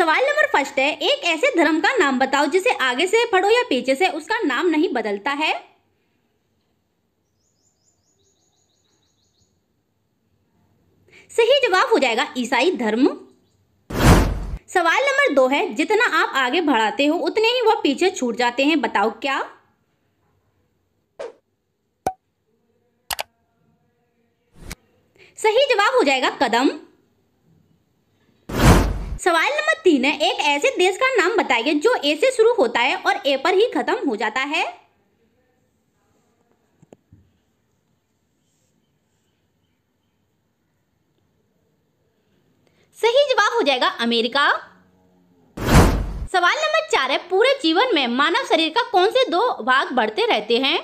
सवाल number first है एक ऐसे धर्म का नाम बताओ जिसे आगे से पढ़ो या पीछे से उसका नाम नहीं बदलता है सही जवाब हो जाएगा ईसाई धर्म सवाल नंबर दो है जितना आप आगे बढ़ाते हो उतने ही वह पीछे छूट जाते हैं बताओ क्या सही जवाब हो जाएगा कदम सवाल नंबर तीन है एक ऐसे देश का नाम बताइए जो ए से शुरू होता है और ए पर ही खत्म हो जाता है सही जवाब हो जाएगा अमेरिका सवाल नंबर चार है पूरे जीवन में मानव शरीर का कौन से दो भाग बढ़ते रहते हैं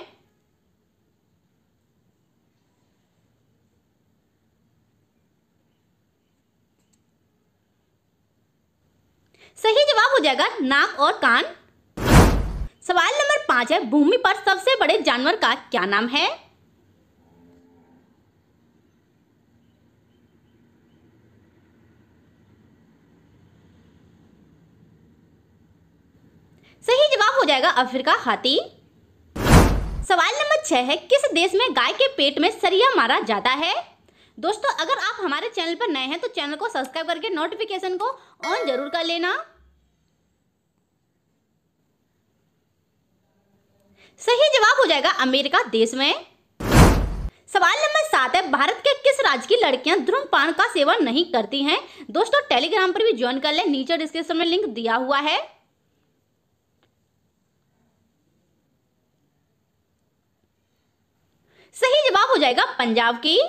सही जवाब हो जाएगा नाक और कान सवाल नंबर पांच है भूमि पर सबसे बड़े जानवर का क्या नाम है सही जवाब हो जाएगा अफ्रीका हाथी सवाल नंबर छह है किस देश में गाय के पेट में सरिया मारा जाता है दोस्तों अगर आप हमारे चैनल पर नए हैं तो चैनल को सब्सक्राइब करके नोटिफिकेशन को ऑन जरूर कर लेना सही जवाब हो जाएगा अमेरिका देश में सवाल नंबर सात है भारत के किस राज्य की लड़कियां पान का सेवन नहीं करती हैं दोस्तों टेलीग्राम पर भी ज्वाइन कर ले नीचे डिस्क्रिप्शन में लिंक दिया हुआ है सही जवाब हो जाएगा पंजाब की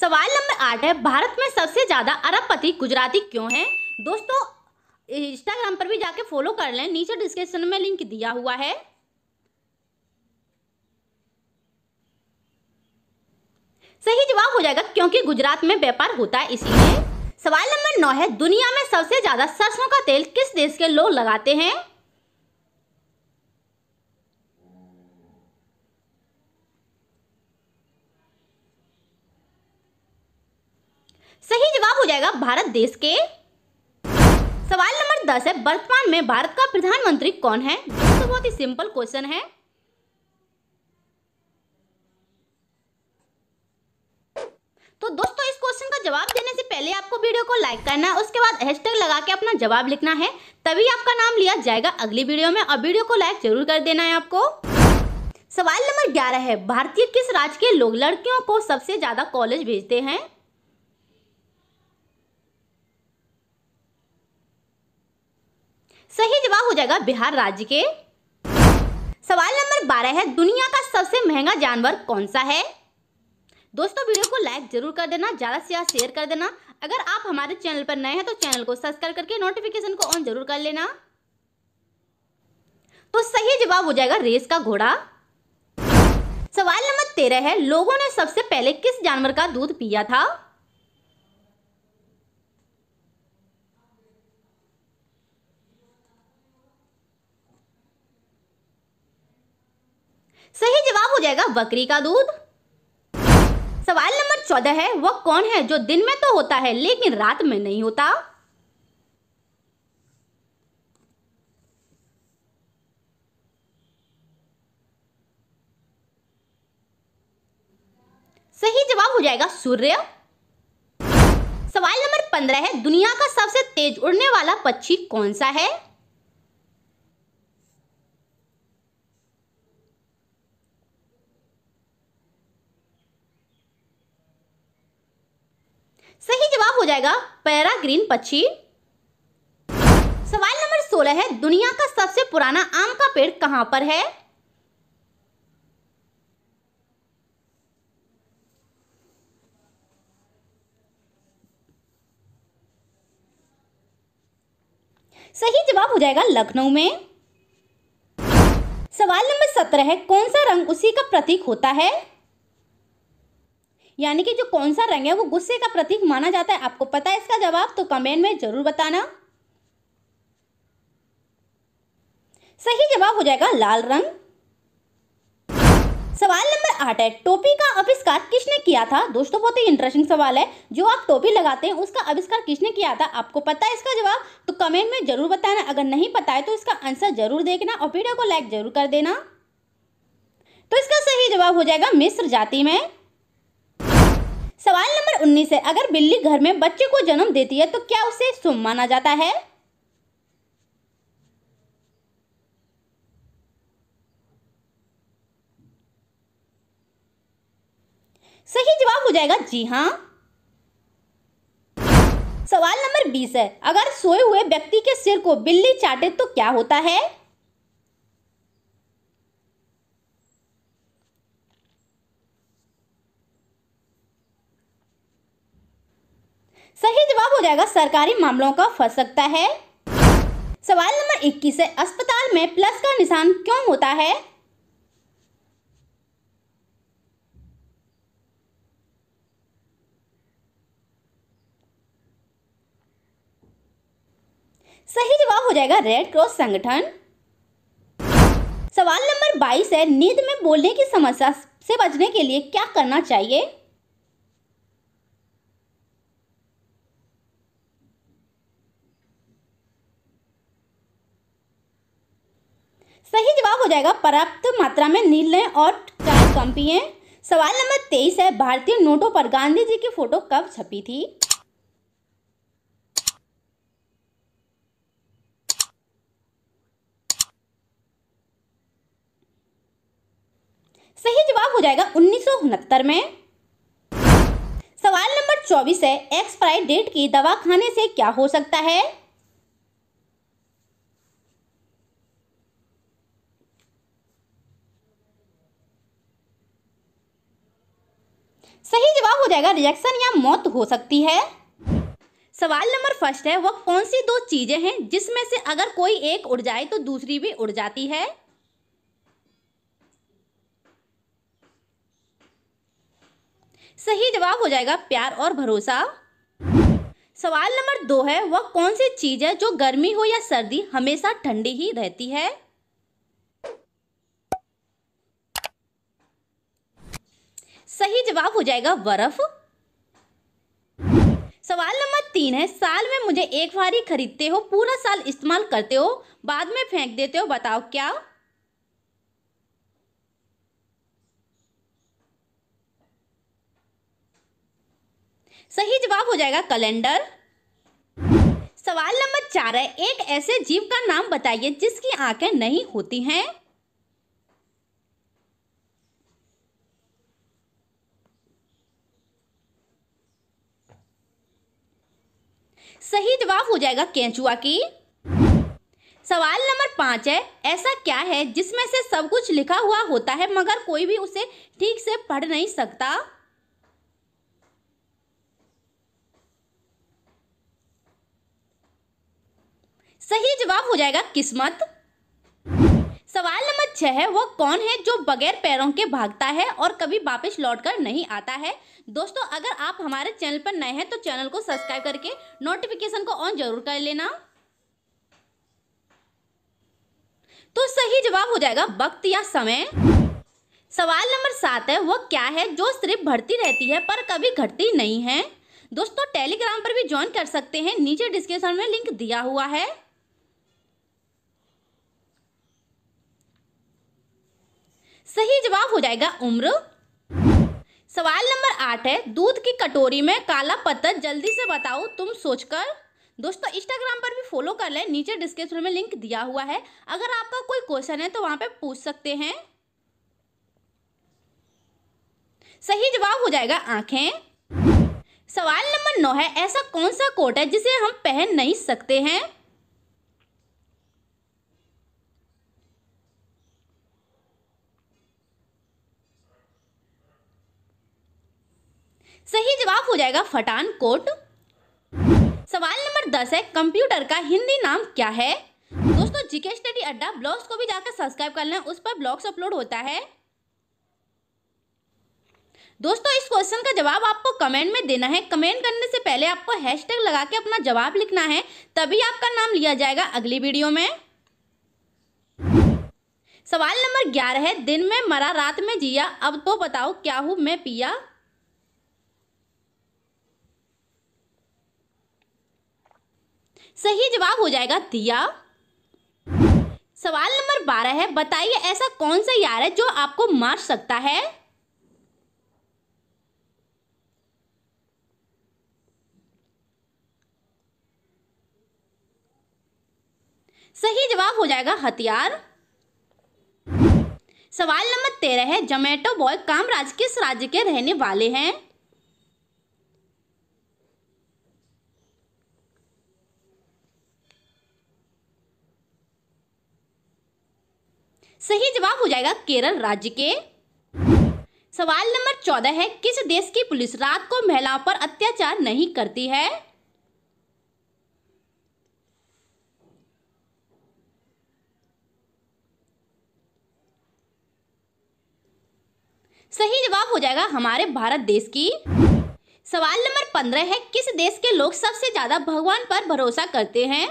सवाल नंबर आठ है भारत में सबसे ज़्यादा अरबपति गुजराती क्यों हैं दोस्तों इंस्टाग्राम पर भी जाके फॉलो कर लें नीचे डिस्क्रिप्शन में लिंक दिया हुआ है सही जवाब हो जाएगा क्योंकि गुजरात में व्यापार होता है इसीलिए सवाल नंबर नौ है दुनिया में सबसे ज्यादा सरसों का तेल किस देश के लोग लगाते हैं सही जवाब हो जाएगा भारत देश के सवाल नंबर दस है वर्तमान में भारत का प्रधानमंत्री कौन है तो बहुत ही सिंपल क्वेश्चन है तो दोस्तों इस क्वेश्चन का जवाब देने से पहले आपको वीडियो को लाइक करना है उसके बाद हैशटैग लगा के अपना जवाब लिखना है तभी आपका नाम लिया जाएगा अगली वीडियो में और वीडियो को लाइक जरूर कर देना है आपको सवाल नंबर ग्यारह है भारतीय किस राज्य के लोग लड़कियों को सबसे ज्यादा कॉलेज भेजते हैं सही जवाब हो जाएगा बिहार राज्य के सवाल नंबर बारह है दुनिया का सबसे महंगा जानवर कौन सा है दोस्तों वीडियो को लाइक जरूर कर देना ज़्यादा से ज़्यादा शेयर कर देना अगर आप हमारे चैनल पर नए हैं तो चैनल को सब्सक्राइब करके नोटिफिकेशन को ऑन जरूर कर लेना तो सही जवाब हो जाएगा रेस का घोड़ा सवाल नंबर तेरह है लोगों ने सबसे पहले किस जानवर का दूध पिया था सही जवाब हो जाएगा बकरी का दूध सवाल नंबर चौदह है वह कौन है जो दिन में तो होता है लेकिन रात में नहीं होता सही जवाब हो जाएगा सूर्य सवाल नंबर पंद्रह है दुनिया का सबसे तेज उड़ने वाला पक्षी कौन सा है सही जवाब हो जाएगा पैराग्रीन पक्षी सवाल नंबर सोलह है दुनिया का सबसे पुराना आम का पेड़ कहां पर है सही जवाब हो जाएगा लखनऊ में सवाल नंबर सत्रह है कौन सा रंग उसी का प्रतीक होता है यानी कि जो कौन सा रंग है वो गुस्से का प्रतीक माना जाता है आपको पता है इसका जवाब तो कमेंट में जरूर बताना सही जवाब हो जाएगा लाल रंग सवाल नंबर आठ है टोपी का आविष्कार किसने किया था दोस्तों बहुत ही इंटरेस्टिंग सवाल है जो आप टोपी लगाते हैं उसका आविष्कार किसने किया था आपको पता है इसका जवाब तो कमेंट में जरूर बताना अगर नहीं पता है तो इसका आंसर जरूर देखना और वीडियो को लाइक जरूर कर देना तो इसका सही जवाब हो जाएगा मिस्र जाति में सवाल नंबर उन्नीस है अगर बिल्ली घर में बच्चे को जन्म देती है तो क्या उसे शुभ माना जाता है सही जवाब हो जाएगा जी हाँ सवाल नंबर बीस है अगर सोए हुए व्यक्ति के सिर को बिल्ली चाटे तो क्या होता है सही जवाब हो जाएगा सरकारी मामलों का फंस सकता है सवाल नंबर 21 है अस्पताल में प्लस का निशान क्यों होता है सही जवाब हो जाएगा रेड क्रॉस संगठन सवाल नंबर 22 है नींद में बोलने की समस्या से बचने के लिए क्या करना चाहिए सही जवाब हो जाएगा पर्याप्त मात्रा में नील लें और चाय कम पिए सवाल नंबर तेईस है भारतीय नोटों पर गांधी जी की फोटो कब छपी थी सही जवाब हो जाएगा उन्नीस में सवाल नंबर चौबीस है एक्सपायरी डेट की दवा खाने से क्या हो सकता है सही जवाब हो जाएगा रिएक्शन या मौत हो सकती है सवाल नंबर फर्स्ट है वह कौन सी दो चीजें हैं जिसमें से अगर कोई एक उड़ जाए तो दूसरी भी उड़ जाती है सही जवाब हो जाएगा प्यार और भरोसा सवाल नंबर दो है वह कौन सी चीज है जो गर्मी हो या सर्दी हमेशा ठंडी ही रहती है सही जवाब हो जाएगा बर्फ सवाल नंबर तीन है साल में मुझे एक बार ही खरीदते हो पूरा साल इस्तेमाल करते हो बाद में फेंक देते हो बताओ क्या सही जवाब हो जाएगा कैलेंडर सवाल नंबर चार है एक ऐसे जीव का नाम बताइए जिसकी आंखें नहीं होती हैं सही जवाब हो जाएगा केंचुआ की सवाल नंबर पाँच है ऐसा क्या है जिसमें से सब कुछ लिखा हुआ होता है मगर कोई भी उसे ठीक से पढ़ नहीं सकता सही जवाब हो जाएगा किस्मत सवाल नंबर छह है वो कौन है जो बगैर पैरों के भागता है और कभी वापस लौटकर नहीं आता है दोस्तों अगर आप हमारे चैनल पर नए हैं तो चैनल को सब्सक्राइब करके नोटिफिकेशन को ऑन जरूर कर लेना तो सही जवाब हो जाएगा वक्त या समय सवाल नंबर सात है वो क्या है जो सिर्फ भरती रहती है पर कभी घटती नहीं है दोस्तों टेलीग्राम पर भी ज्वाइन कर सकते हैं नीचे डिस्क्रिप्शन में लिंक दिया हुआ है सही जवाब हो जाएगा उम्र सवाल नंबर आठ है दूध की कटोरी में काला पत्थर जल्दी से बताओ तुम सोचकर दोस्तों इंस्टाग्राम पर भी फॉलो कर लें नीचे डिस्क्रिप्शन में लिंक दिया हुआ है अगर आपका कोई क्वेश्चन है तो वहां पे पूछ सकते हैं सही जवाब हो जाएगा आंखें सवाल नंबर नौ है ऐसा कौन सा कोट है जिसे हम पहन नहीं सकते हैं सही जवाब हो जाएगा फटान कोट सवाल नंबर दस है कंप्यूटर का हिंदी नाम क्या है दोस्तों जीके स्टडी अड्डा ब्लॉग्स को भी जाकर सब्सक्राइब कर लें उस पर ब्लॉग्स अपलोड होता है दोस्तों इस क्वेश्चन का जवाब आपको कमेंट में देना है कमेंट करने से पहले आपको हैशटैग लगा के अपना जवाब लिखना है तभी आपका नाम लिया जाएगा अगली वीडियो में सवाल नंबर ग्यारह है दिन में मरा रात में जिया अब तो बताओ क्या हूँ मैं पिया सही जवाब हो जाएगा दिया सवाल नंबर बारह है बताइए ऐसा कौन सा यार है जो आपको मार सकता है सही जवाब हो जाएगा हथियार सवाल नंबर तेरह है जोमेटो बॉय कामराज किस राज्य के रहने वाले हैं सही जवाब हो जाएगा केरल राज्य के सवाल नंबर चौदह है किस देश की पुलिस रात को महिलाओं पर अत्याचार नहीं करती है सही जवाब हो जाएगा हमारे भारत देश की सवाल नंबर पंद्रह है किस देश के लोग सबसे ज्यादा भगवान पर भरोसा करते हैं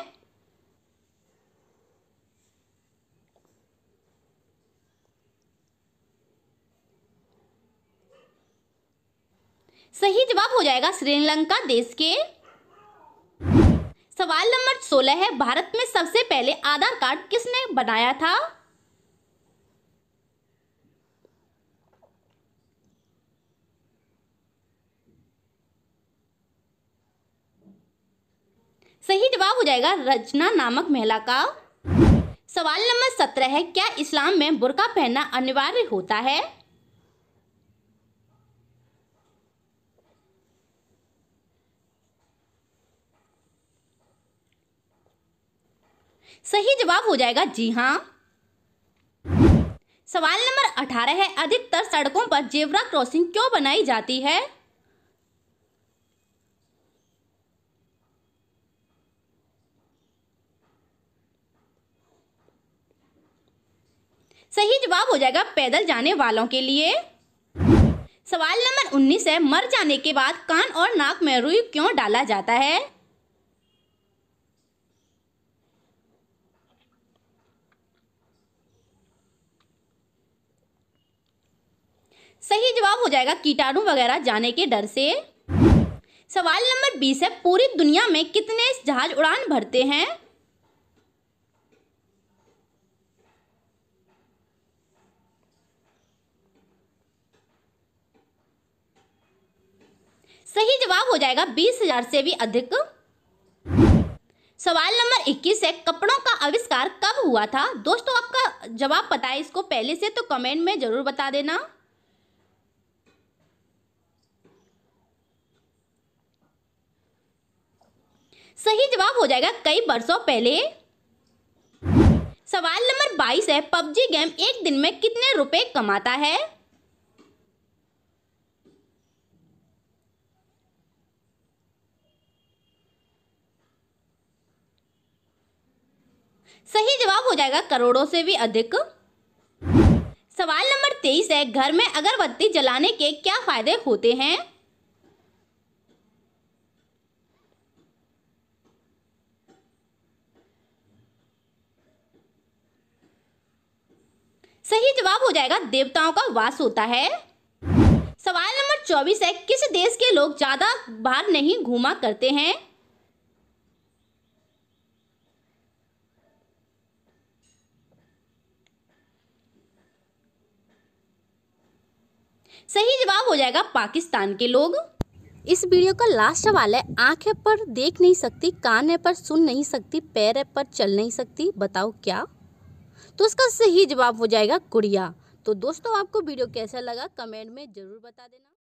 सही जवाब हो जाएगा श्रीलंका देश के सवाल नंबर सोलह है भारत में सबसे पहले आधार कार्ड किसने बनाया था सही जवाब हो जाएगा रचना नामक महिला का सवाल नंबर सत्रह है क्या इस्लाम में बुरका पहनना अनिवार्य होता है सही जवाब हो जाएगा जी हाँ सवाल नंबर अठारह है अधिकतर सड़कों पर जेवरा क्रॉसिंग क्यों बनाई जाती है सही जवाब हो जाएगा पैदल जाने वालों के लिए सवाल नंबर 19 है मर जाने के बाद कान और नाक में रुई क्यों डाला जाता है सही जवाब हो जाएगा कीटाणु वगैरह जाने के डर से सवाल नंबर बीस है पूरी दुनिया में कितने जहाज उड़ान भरते हैं सही जवाब हो जाएगा बीस हजार से भी अधिक सवाल नंबर 21 है कपड़ों का आविष्कार कब हुआ था दोस्तों आपका जवाब पता है इसको पहले से तो कमेंट में जरूर बता देना सही जवाब हो जाएगा कई बरसों पहले सवाल नंबर 22 है पबजी गेम एक दिन में कितने रुपए कमाता है सही जवाब हो जाएगा करोड़ों से भी अधिक सवाल नंबर तेईस है घर में अगरबत्ती जलाने के क्या फायदे होते हैं सही जवाब हो जाएगा देवताओं का वास होता है सवाल नंबर चौबीस है किस देश के लोग ज्यादा बाहर नहीं घूमा करते हैं सही जवाब हो जाएगा पाकिस्तान के लोग इस वीडियो का लास्ट सवाल है आंखें पर देख नहीं सकती कान पर सुन नहीं सकती पैर पर चल नहीं सकती बताओ क्या तो इसका सही जवाब हो जाएगा गुड़िया तो दोस्तों आपको वीडियो कैसा लगा कमेंट में ज़रूर बता देना